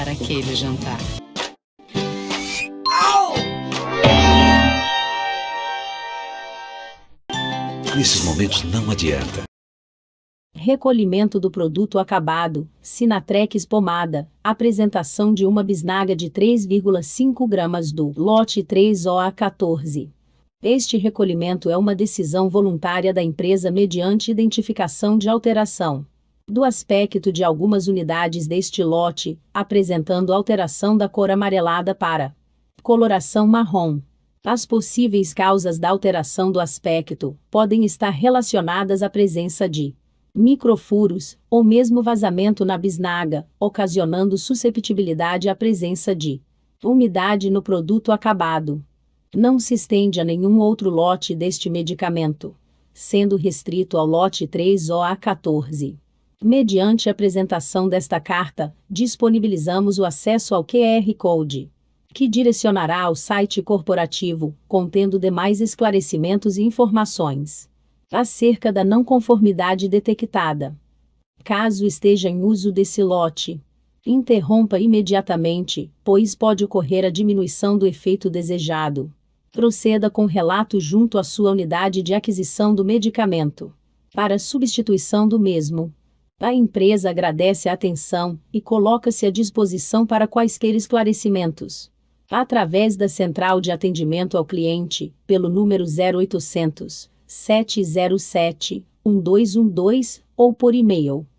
marcar aquele jantar. Nesses momentos não adianta. Recolhimento do produto acabado, Sinatrex pomada, apresentação de uma bisnaga de 3,5 gramas do lote 3OA14. Este recolhimento é uma decisão voluntária da empresa mediante identificação de alteração do aspecto de algumas unidades deste lote, apresentando alteração da cor amarelada para coloração marrom. As possíveis causas da alteração do aspecto podem estar relacionadas à presença de microfuros ou mesmo vazamento na bisnaga, ocasionando susceptibilidade à presença de umidade no produto acabado. Não se estende a nenhum outro lote deste medicamento, sendo restrito ao lote 3 OA14. Mediante a apresentação desta carta, disponibilizamos o acesso ao QR Code, que direcionará ao site corporativo, contendo demais esclarecimentos e informações acerca da não conformidade detectada. Caso esteja em uso desse lote, interrompa imediatamente, pois pode ocorrer a diminuição do efeito desejado. Proceda com relato junto à sua unidade de aquisição do medicamento para substituição do mesmo a empresa agradece a atenção e coloca-se à disposição para quaisquer esclarecimentos. Através da Central de Atendimento ao Cliente, pelo número 0800 707 1212 ou por e-mail